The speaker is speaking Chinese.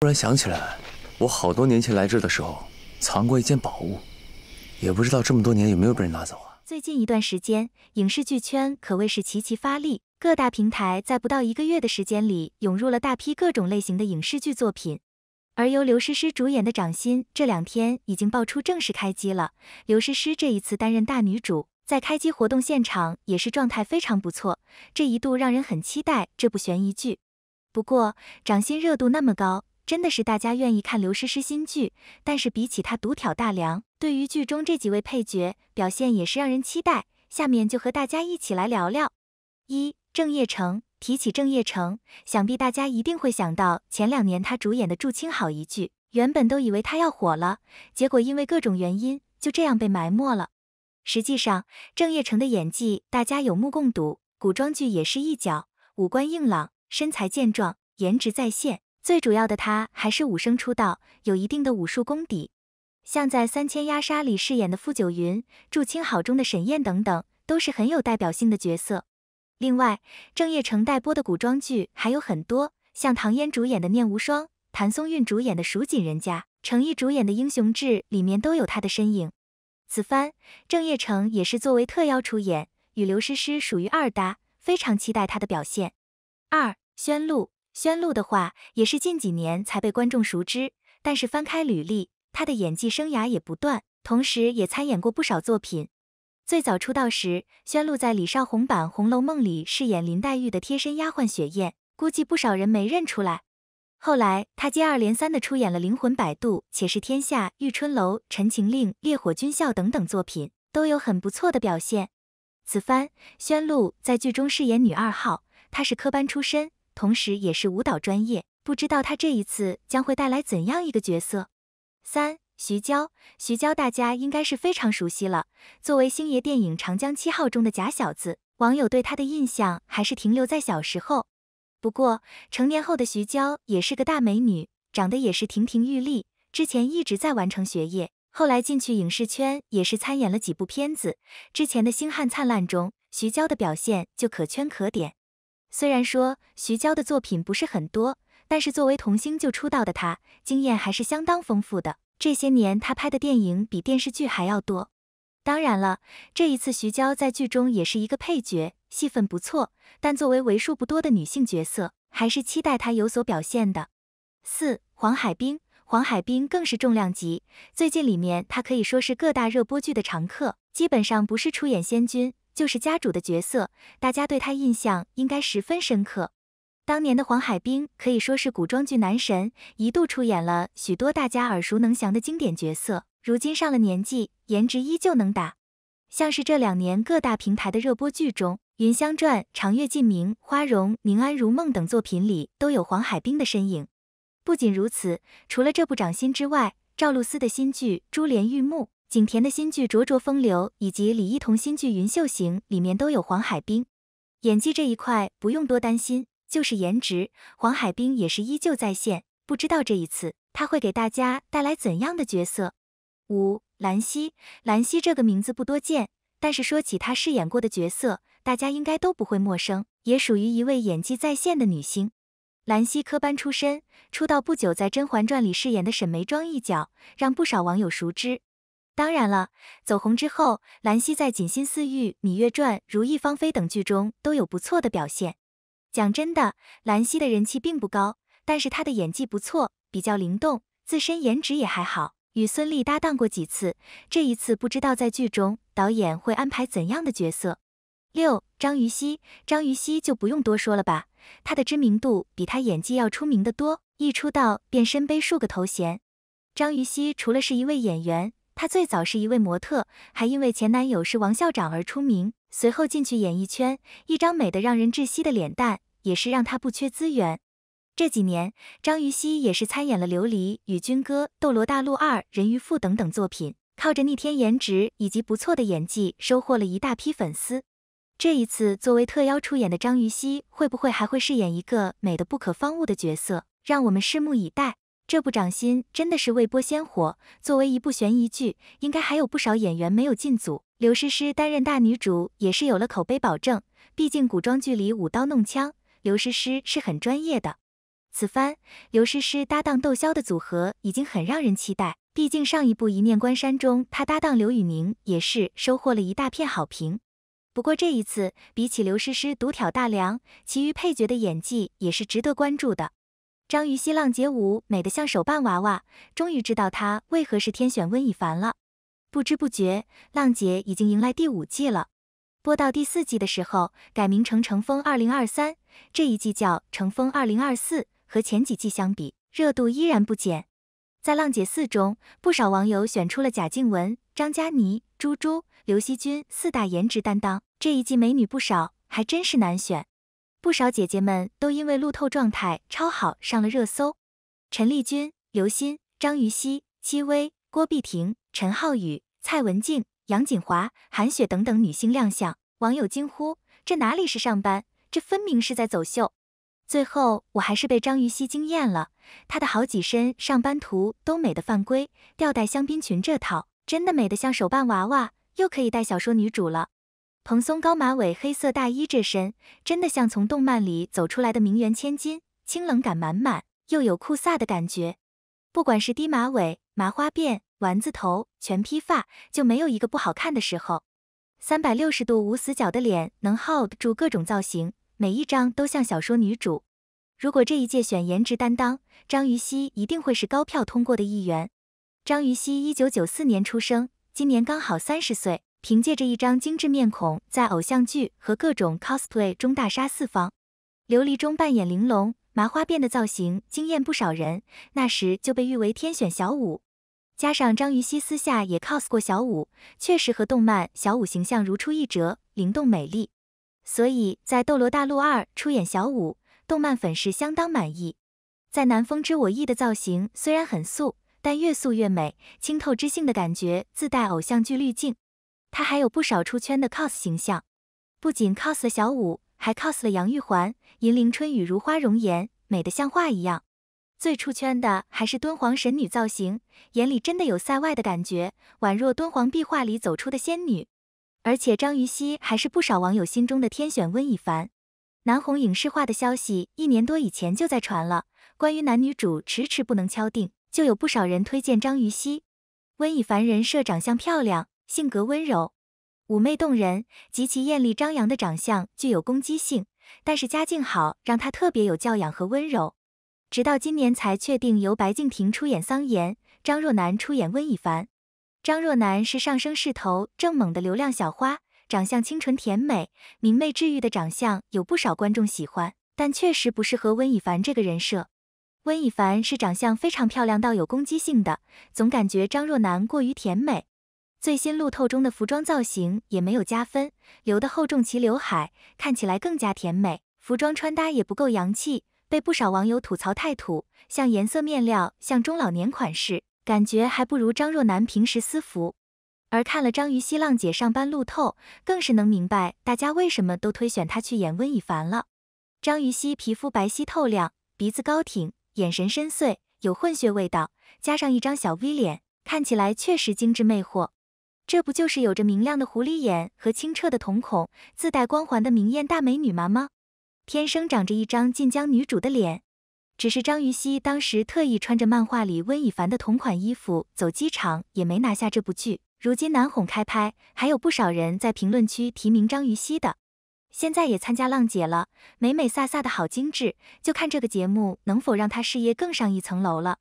突然想起来，我好多年前来这的时候藏过一件宝物，也不知道这么多年有没有被人拿走啊。最近一段时间，影视剧圈可谓是齐齐发力，各大平台在不到一个月的时间里涌入了大批各种类型的影视剧作品。而由刘诗诗主演的《掌心》这两天已经爆出正式开机了。刘诗诗这一次担任大女主，在开机活动现场也是状态非常不错，这一度让人很期待这部悬疑剧。不过，《掌心》热度那么高。真的是大家愿意看刘诗诗新剧，但是比起她独挑大梁，对于剧中这几位配角表现也是让人期待。下面就和大家一起来聊聊。一、郑业成。提起郑业成，想必大家一定会想到前两年他主演的《祝卿好》一剧，原本都以为他要火了，结果因为各种原因就这样被埋没了。实际上，郑业成的演技大家有目共睹，古装剧也是一角，五官硬朗，身材健壮，颜值在线。最主要的，他还是武生出道，有一定的武术功底，像在《三千鸦杀》里饰演的傅九云，《祝清好》中的沈燕等等，都是很有代表性的角色。另外，郑业成代播的古装剧还有很多，像唐嫣主演的《念无双》，谭松韵主演的《蜀锦人家》，程毅主演的《英雄志》里面都有他的身影。此番，郑业成也是作为特邀出演，与刘诗诗属于二搭，非常期待他的表现。二宣璐。宣璐的话也是近几年才被观众熟知，但是翻开履历，她的演技生涯也不断，同时也参演过不少作品。最早出道时，宣璐在李少红版《红楼梦》里饰演林黛玉的贴身丫鬟雪雁，估计不少人没认出来。后来，她接二连三地出演了《灵魂摆渡》《且试天下》《玉春楼》《陈情令》《烈火军校》等等作品，都有很不错的表现。此番，宣璐在剧中饰演女二号，她是科班出身。同时也是舞蹈专业，不知道他这一次将会带来怎样一个角色。三，徐娇，徐娇大家应该是非常熟悉了，作为星爷电影《长江七号》中的假小子，网友对她的印象还是停留在小时候。不过成年后的徐娇也是个大美女，长得也是亭亭玉立。之前一直在完成学业，后来进去影视圈也是参演了几部片子。之前的《星汉灿烂》中，徐娇的表现就可圈可点。虽然说徐娇的作品不是很多，但是作为童星就出道的她，经验还是相当丰富的。这些年她拍的电影比电视剧还要多。当然了，这一次徐娇在剧中也是一个配角，戏份不错，但作为为数不多的女性角色，还是期待她有所表现的。四黄海冰，黄海冰更是重量级。最近里面她可以说是各大热播剧的常客，基本上不是出演仙君。就是家主的角色，大家对他印象应该十分深刻。当年的黄海冰可以说是古装剧男神，一度出演了许多大家耳熟能详的经典角色。如今上了年纪，颜值依旧能打。像是这两年各大平台的热播剧中，《云香传》《长月烬明》《花容》《宁安如梦》等作品里都有黄海冰的身影。不仅如此，除了这部《掌心》之外，赵露思的新剧《珠帘玉幕》。景甜的新剧《灼灼风流》以及李一桐新剧《云秀行》里面都有黄海冰，演技这一块不用多担心，就是颜值，黄海冰也是依旧在线。不知道这一次他会给大家带来怎样的角色。五，兰溪，兰溪这个名字不多见，但是说起她饰演过的角色，大家应该都不会陌生，也属于一位演技在线的女星。兰溪科班出身，出道不久，在《甄嬛传》里饰演的沈眉庄一角，让不少网友熟知。当然了，走红之后，兰溪在《锦心似玉》《芈月传》《如意芳菲》等剧中都有不错的表现。讲真的，兰溪的人气并不高，但是她的演技不错，比较灵动，自身颜值也还好。与孙俪搭档过几次，这一次不知道在剧中导演会安排怎样的角色。六，张予曦，张予曦就不用多说了吧，她的知名度比她演技要出名的多，一出道便身背数个头衔。张予曦除了是一位演员。她最早是一位模特，还因为前男友是王校长而出名。随后进去演艺圈，一张美得让人窒息的脸蛋，也是让她不缺资源。这几年，张予曦也是参演了《琉璃》《与君歌》《斗罗大陆二》《人鱼赋》等等作品，靠着逆天颜值以及不错的演技，收获了一大批粉丝。这一次作为特邀出演的张予曦，会不会还会饰演一个美得不可方物的角色？让我们拭目以待。这部《掌心》真的是未播先火。作为一部悬疑剧，应该还有不少演员没有进组。刘诗诗担任大女主也是有了口碑保证，毕竟古装剧里舞刀弄枪，刘诗诗是很专业的。此番刘诗诗搭档窦骁的组合已经很让人期待，毕竟上一部《一念关山》中她搭档刘宇宁也是收获了一大片好评。不过这一次，比起刘诗诗独挑大梁，其余配角的演技也是值得关注的。章鱼戏浪姐舞美得像手办娃娃，终于知道她为何是天选温以凡了。不知不觉，浪姐已经迎来第五季了。播到第四季的时候改名成《乘风二零二三》，这一季叫《乘风二零二四》，和前几季相比，热度依然不减。在浪姐四中，不少网友选出了贾静雯、张嘉倪、朱珠、刘惜君四大颜值担当。这一季美女不少，还真是难选。不少姐姐们都因为路透状态超好上了热搜，陈丽君、刘欣、张予曦、戚薇、郭碧婷、陈浩宇、蔡文静、杨锦华、韩雪等等女星亮相，网友惊呼：这哪里是上班，这分明是在走秀！最后我还是被张予曦惊艳了，她的好几身上班图都美得犯规，吊带香槟裙这套真的美得像手办娃娃，又可以带小说女主了。蓬松高马尾，黑色大衣，这身真的像从动漫里走出来的名媛千金，清冷感满满，又有酷飒的感觉。不管是低马尾、麻花辫、丸子头、全披发，就没有一个不好看的时候。三百六十度无死角的脸，能 hold 住各种造型，每一张都像小说女主。如果这一届选颜值担当，张予曦一定会是高票通过的一员。张予曦一九九四年出生，今年刚好三十岁。凭借着一张精致面孔，在偶像剧和各种 cosplay 中大杀四方。琉璃中扮演玲珑，麻花辫的造型惊艳不少人，那时就被誉为天选小舞。加上张予曦私下也 cos 过小舞，确实和动漫小舞形象如出一辙，灵动美丽。所以在《斗罗大陆二》出演小舞，动漫粉是相当满意。在《南风知我意》的造型虽然很素，但越素越美，清透知性的感觉自带偶像剧滤镜。他还有不少出圈的 cos 形象，不仅 cos 了小舞，还 cos 了杨玉环，银铃春雨如花容颜，美得像画一样。最出圈的还是敦煌神女造型，眼里真的有塞外的感觉，宛若敦煌壁画里走出的仙女。而且张予曦还是不少网友心中的天选温以凡。南红影视化的消息一年多以前就在传了，关于男女主迟迟不能敲定，就有不少人推荐张予曦、温以凡人设，长相漂亮。性格温柔、妩媚动人、极其艳丽张扬的长相，具有攻击性，但是家境好，让她特别有教养和温柔。直到今年才确定由白敬亭出演桑延，张若楠出演温以凡。张若楠是上升势头正猛的流量小花，长相清纯甜美、明媚治愈的长相有不少观众喜欢，但确实不适合温以凡这个人设。温以凡是长相非常漂亮到有攻击性的，总感觉张若楠过于甜美。最新路透中的服装造型也没有加分，留的厚重齐刘海，看起来更加甜美。服装穿搭也不够洋气，被不少网友吐槽太土，像颜色、面料，像中老年款式，感觉还不如张若楠平时私服。而看了章鱼希浪姐上班路透，更是能明白大家为什么都推选她去演温以凡了。章鱼希皮肤白皙透亮，鼻子高挺，眼神深邃，有混血味道，加上一张小 V 脸，看起来确实精致魅惑。这不就是有着明亮的狐狸眼和清澈的瞳孔，自带光环的明艳大美女吗？吗？天生长着一张晋江女主的脸，只是张予曦当时特意穿着漫画里温以凡的同款衣服走机场，也没拿下这部剧。如今难哄开拍，还有不少人在评论区提名张予曦的。现在也参加浪姐了，美美飒飒的好精致，就看这个节目能否让她事业更上一层楼了。